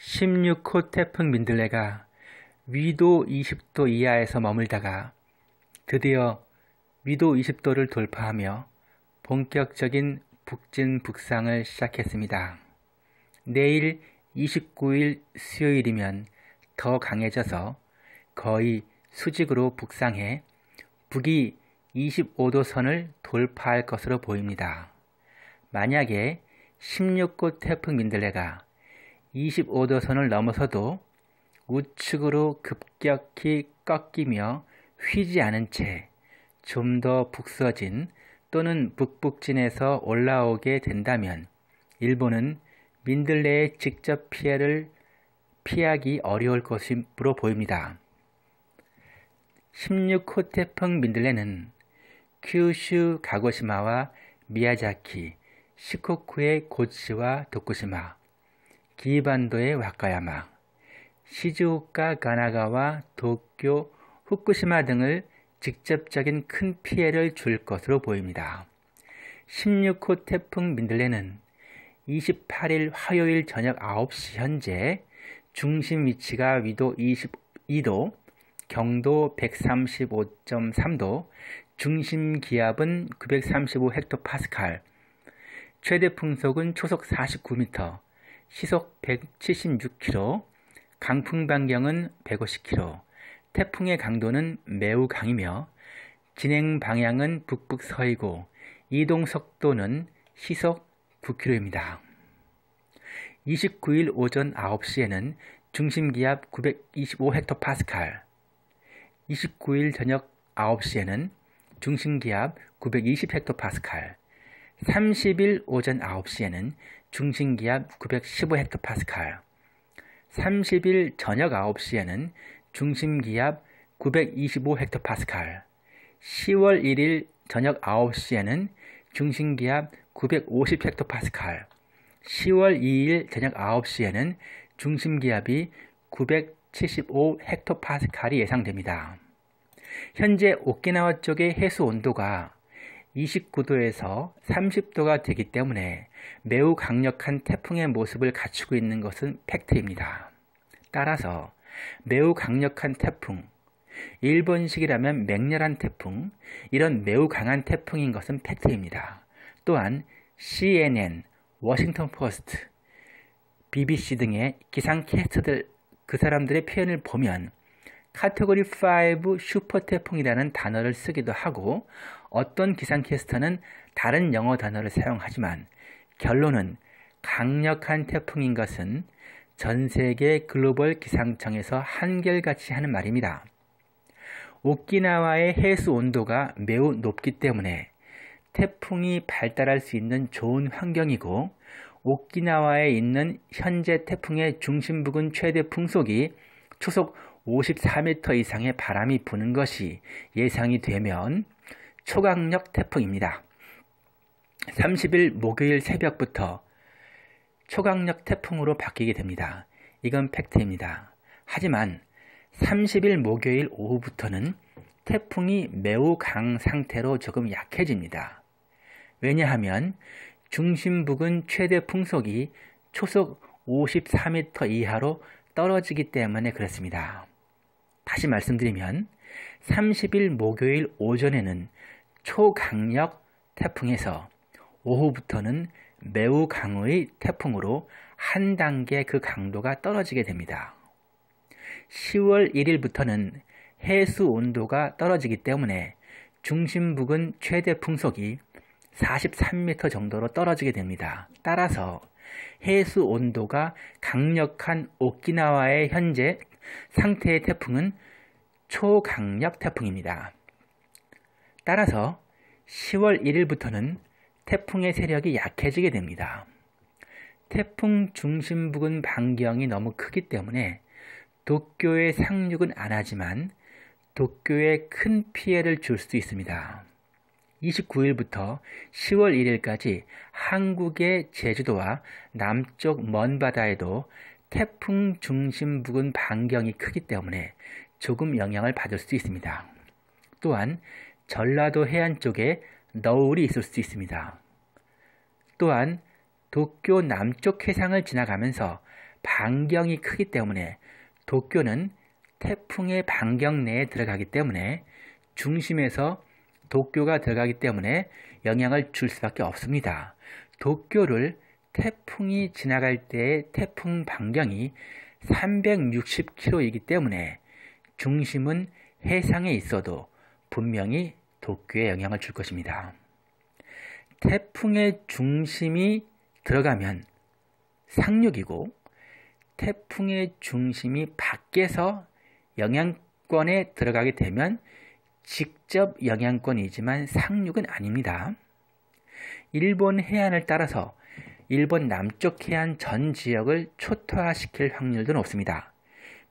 16호 태풍 민들레가 위도 20도 이하에서 머물다가 드디어 위도 20도를 돌파하며 본격적인 북진 북상을 시작했습니다. 내일 29일 수요일이면 더 강해져서 거의 수직으로 북상해 북이 25도 선을 돌파할 것으로 보입니다. 만약에 16호 태풍 민들레가 25도선을 넘어서도 우측으로 급격히 꺾이며 휘지 않은 채 좀 더 북서진 또는 북북진에서 올라오게 된다면 일본은 민들레의 직접 피해를 피하기 어려울 것으로 보입니다. 16호 태풍 민들레는 큐슈 가고시마와 미야자키, 시코쿠의 고치와 도쿠시마, 기반도의 와카야마, 시즈오카 가나가와 도쿄 후쿠시마 등을 직접적인 큰 피해를 줄 것으로 보입니다. 16호 태풍 민들레는 28일 화요일 저녁 9시 현재 중심 위치가 위도 22도, 경도 135.3도, 중심 기압은 935헥토파스칼, 최대 풍속은 초속 49m, 시속 176km, 강풍 반경은 150km, 태풍의 강도는 매우 강이며 진행 방향은 북북서이고 이동 속도는 시속 9km입니다. 29일 오전 9시에는 중심기압 925헥토파스칼, 29일 저녁 9시에는 중심기압 920헥토파스칼, 30일 오전 9시에는 중심기압 915헥토파스칼, 30일 저녁 9시에는 중심기압 925헥토파스칼, 10월 1일 저녁 9시에는 중심기압 950헥토파스칼, 10월 2일 저녁 9시에는 중심기압이 975 헥토파스칼이 예상됩니다. 현재 오키나와 쪽의 해수 온도가 29도에서 30도가 되기 때문에 매우 강력한 태풍의 모습을 갖추고 있는 것은 팩트입니다. 따라서 매우 강력한 태풍, 일본식이라면 맹렬한 태풍, 이런 매우 강한 태풍인 것은 팩트입니다. 또한 CNN, 워싱턴 포스트, BBC 등의 기상 캐스터들 그 사람들의 표현을 보면 카테고리 5 슈퍼 태풍이라는 단어를 쓰기도 하고 어떤 기상캐스터는 다른 영어 단어를 사용하지만 결론은 강력한 태풍인 것은 전 세계 글로벌 기상청에서 한결같이 하는 말입니다. 오키나와의 해수 온도가 매우 높기 때문에 태풍이 발달할 수 있는 좋은 환경이고 오키나와에 있는 현재 태풍의 중심 부근 최대 풍속이 초속 54m 이상의 바람이 부는 것이 예상이 되면 초강력 태풍입니다. 30일 목요일 새벽부터 초강력 태풍으로 바뀌게 됩니다. 이건 팩트입니다. 하지만 30일 목요일 오후부터는 태풍이 매우 강 상태로 조금 약해집니다. 왜냐하면 중심 부근 최대 풍속이 초속 54m 이하로 떨어지기 때문에 그렇습니다. 다시 말씀드리면 30일 목요일 오전에는 초강력 태풍에서 오후부터는 매우 강의 태풍으로 한 단계 그 강도가 떨어지게 됩니다. 10월 1일부터는 해수 온도가 떨어지기 때문에 중심 부근 최대 풍속이 43m 정도로 떨어지게 됩니다. 따라서 해수 온도가 강력한 오키나와의 현재 상태의 태풍은 초강력 태풍입니다. 따라서 10월 1일부터는 태풍의 세력이 약해지게 됩니다. 태풍 중심 부근 반경이 너무 크기 때문에 도쿄의 상륙은 안 하지만 도쿄에 큰 피해를 줄 수 있습니다. 29일부터 10월 1일까지 한국의 제주도와 남쪽 먼 바다에도 태풍 중심 부근 반경이 크기 때문에 조금 영향을 받을 수 있습니다. 또한 전라도 해안 쪽에 너울이 있을 수 있습니다. 또한 도쿄 남쪽 해상을 지나가면서 반경이 크기 때문에 도쿄는 태풍의 반경 내에 들어가기 때문에 중심에서 도쿄가 들어가기 때문에 영향을 줄 수밖에 없습니다. 도쿄를 태풍이 지나갈 때의 태풍 반경이 360km이기 때문에 중심은 해상에 있어도 분명히 도쿄에 영향을 줄 것입니다. 태풍의 중심이 들어가면 상륙이고 태풍의 중심이 밖에서 영향권에 들어가게 되면 직접 영향권이지만 상륙은 아닙니다. 일본 해안을 따라서 일본 남쪽 해안 전 지역을 초토화시킬 확률도 높습니다.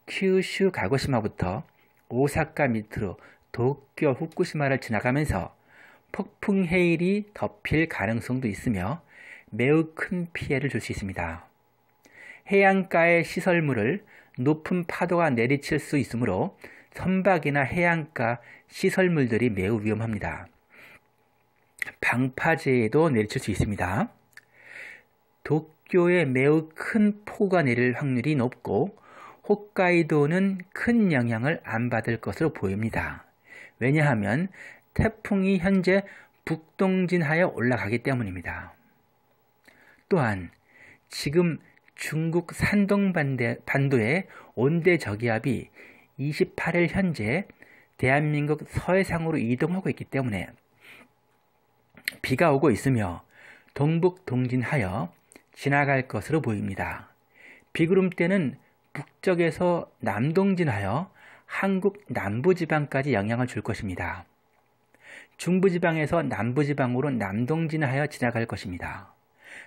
큐슈 가고시마부터 오사카 밑으로 도쿄 후쿠시마를 지나가면서 폭풍 해일이 덮일 가능성도 있으며 매우 큰 피해를 줄 수 있습니다. 해안가의 시설물을 높은 파도가 내리칠 수 있으므로 선박이나 해안가 시설물들이 매우 위험합니다. 방파제에도 내리칠 수 있습니다. 도쿄에 매우 큰 폭우가 내릴 확률이 높고 홋카이도는 큰 영향을 안 받을 것으로 보입니다. 왜냐하면 태풍이 현재 북동진하에 올라가기 때문입니다. 또한 지금 중국 산동 반도의 온대저기압이 28일 현재 대한민국 서해상으로 이동하고 있기 때문에 비가 오고 있으며 동북 동진하여 지나갈 것으로 보입니다. 비구름때는 북쪽에서 남동진하여 한국 남부지방까지 영향을 줄 것입니다. 중부지방에서 남부지방으로 남동진하여 지나갈 것입니다.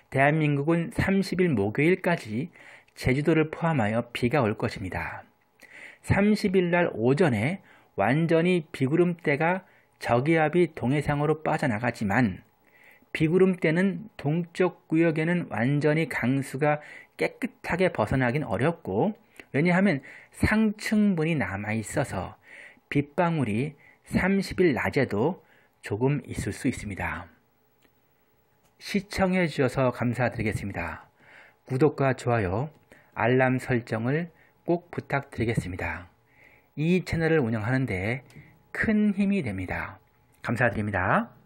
대한민국은 30일 목요일까지 제주도를 포함하여 비가 올 것입니다. 30일 날 오전에 완전히 비구름대가 저기압이 동해상으로 빠져나가지만 비구름대는 동쪽 구역에는 완전히 강수가 깨끗하게 벗어나긴 어렵고 왜냐하면 상층분이 남아 있어서 빗방울이 30일 낮에도 조금 있을 수 있습니다. 시청해 주셔서 감사드리겠습니다. 구독과 좋아요, 알람 설정을 꼭 부탁드리겠습니다. 이 채널을 운영하는데 큰 힘이 됩니다. 감사드립니다.